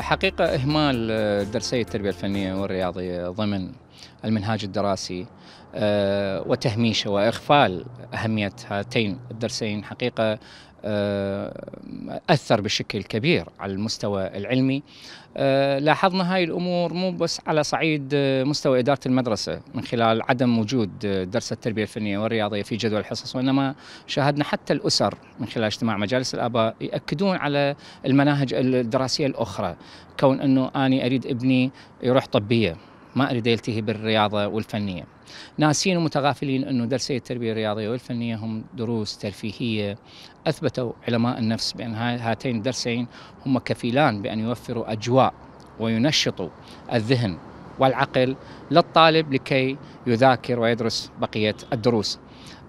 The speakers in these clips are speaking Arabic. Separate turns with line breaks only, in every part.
حقيقة إهمال آه، درسي التربية الفنية والرياضية ضمن المنهاج الدراسي آه، وتهميشه وإغفال أهمية هاتين الدرسين حقيقة آه، أثر بشكل كبير على المستوى العلمي آه، لاحظنا هاي الأمور مو بس على صعيد آه، مستوى إدارة المدرسة من خلال عدم وجود درس التربية الفنية والرياضية في جدول الحصص وإنما شاهدنا حتى الأسر من خلال اجتماع مجالس الآباء يأكدون على المناهج الدراسية الأخرى كون أنه أنا أريد ابني يروح طبية ما أريد يلتهي بالرياضة والفنية ناسين ومتغافلين أنه درسي التربية الرياضية والفنية هم دروس ترفيهية أثبتوا علماء النفس بأن هاتين الدرسين هم كفيلان بأن يوفروا أجواء وينشطوا الذهن والعقل للطالب لكي يذاكر ويدرس بقية الدروس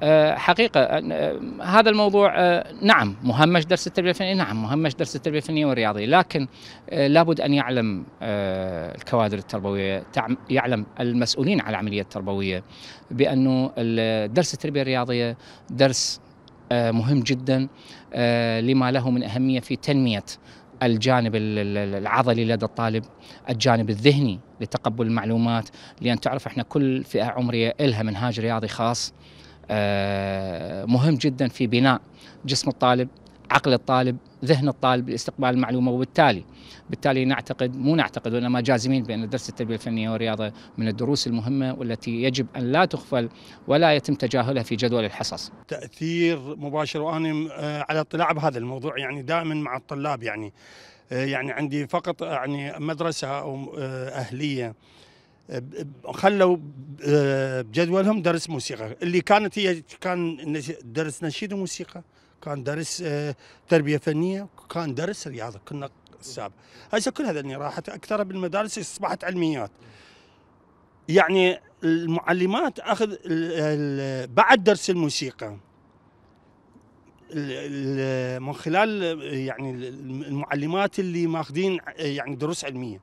آه، حقيقة آه، آه، هذا الموضوع نعم مهمش درس التربية الفنية نعم مهمش درس التربية الفنية والرياضية لكن لابد أن يعلم الكوادر التربوية يعلم المسؤولين على العملية التربوية بأنه درس التربية الرياضية درس مهم جدا لما له من أهمية في تنمية الجانب العضلي لدى الطالب الجانب الذهني لتقبل المعلومات لأن تعرف احنا كل فئة عمرية إلها منهاج رياضي خاص آه، مهم جدا في بناء جسم الطالب عقل الطالب ذهن الطالب لاستقبال المعلومة وبالتالي بالتالي نعتقد مو نعتقد وإنما جازمين بأن درس التربية الفنية والرياضة من الدروس المهمة والتي يجب أن لا تغفل ولا يتم تجاهلها في جدول الحصص
تأثير مباشر وأنا آه، على اطلاع بهذا الموضوع يعني دائما مع الطلاب يعني آه، يعني عندي فقط يعني مدرسة أو أهلية خلوا بجدولهم آه، درس موسيقى اللي كانت هي كان درس نشيد وموسيقى كان درس آه، تربيه فنيه كان درس رياضه كنا السابق هسه كل هذا راحت اكثر بالمدارس اصبحت علميات يعني المعلمات اخذ بعد درس الموسيقى من خلال يعني المعلمات اللي ماخذين يعني دروس علميه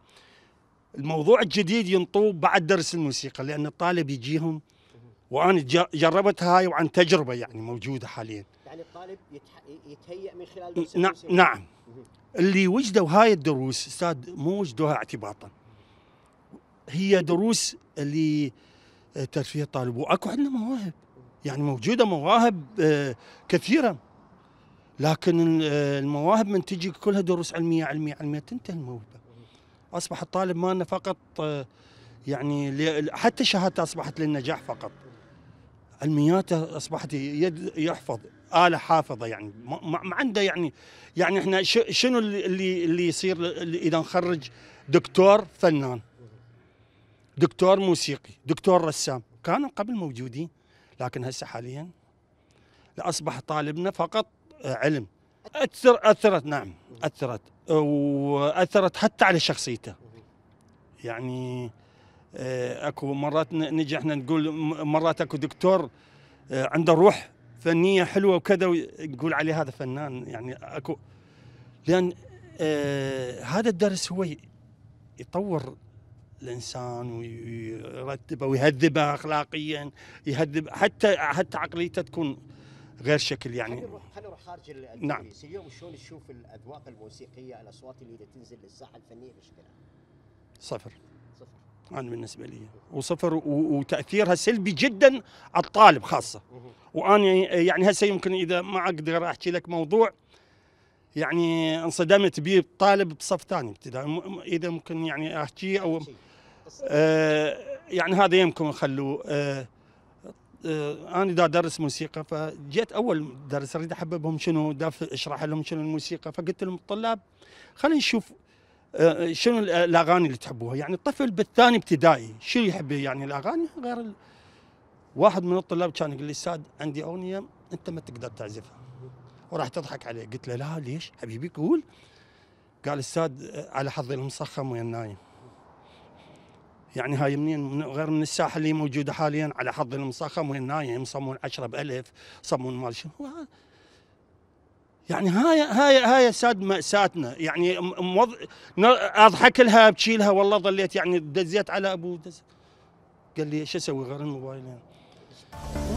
الموضوع الجديد ينطوب بعد درس الموسيقى لان الطالب يجيهم وانا جربتها هاي وعن تجربه يعني موجوده حاليا
يعني الطالب يتهيأ من خلال درس نعم نعم
اللي وجدوا هاي الدروس استاذ مو وجدوها اعتباطا هي دروس اللي آه، ترفيه الطالب واكو عندنا مواهب يعني موجوده مواهب آه، كثيره لكن آه، المواهب من تجي كلها دروس علميه علميه علميه تنتهي الموهبه اصبح الطالب مالنا فقط آه، يعني حتى شهادته اصبحت للنجاح فقط علمياته اصبحت يد يحفظ آلة حافظة يعني ما عنده يعني يعني احنا شنو اللي اللي يصير اذا نخرج دكتور فنان دكتور موسيقي دكتور رسام كانوا قبل موجودين لكن هسه حاليا اصبح طالبنا فقط آه، علم أثر أثرت نعم أثرت وأثرت حتى على شخصيته يعني آه، اكو مرات نجي احنا نقول مرات اكو دكتور آه، عنده روح فنيه حلوه وكذا ويقول عليه هذا فنان يعني اكو لان آه، هذا الدرس هو يطور الانسان ويرتبه ويهذبه اخلاقيا يهذب حتى حتى عقليته تكون غير شكل يعني خلينا نروح
خلينا نروح خارج نعم اليوم شلون تشوف الاذواق الموسيقيه الاصوات اللي تنزل للساحه الفنيه عام
صفر صفر انا بالنسبه لي وصفر وتاثيرها سلبي جدا على الطالب خاصه وانا يعني هسه يمكن اذا ما اقدر احكي لك موضوع يعني انصدمت به طالب بصف ثاني ابتدائي اذا ممكن يعني احكي او آه يعني هذا يمكن خلوه آه آه، انا دا ادرس موسيقى فجيت اول درس اريد احببهم شنو دا اشرح لهم شنو الموسيقى فقلت لهم الطلاب خلينا نشوف آه، شنو الاغاني اللي تحبوها يعني الطفل بالثاني ابتدائي شو يحب يعني الاغاني غير ال... واحد من الطلاب كان يقول لي ساد عندي اغنيه انت ما تقدر تعزفها وراح تضحك عليه قلت له لا ليش حبيبي قول قال الساد آه، على حظي المسخم ويا النايم يعني هاي منين غير من الساحه اللي موجوده حاليا على حظ المصخم وين نايم يصمون 10000 يصمون مال شنو يعني هاي هاي هاي ساد ماساتنا يعني موض... اضحك لها ابكي لها والله ظليت يعني دزيت على ابوه دز... قال لي شو اسوي غير الموبايل يعني.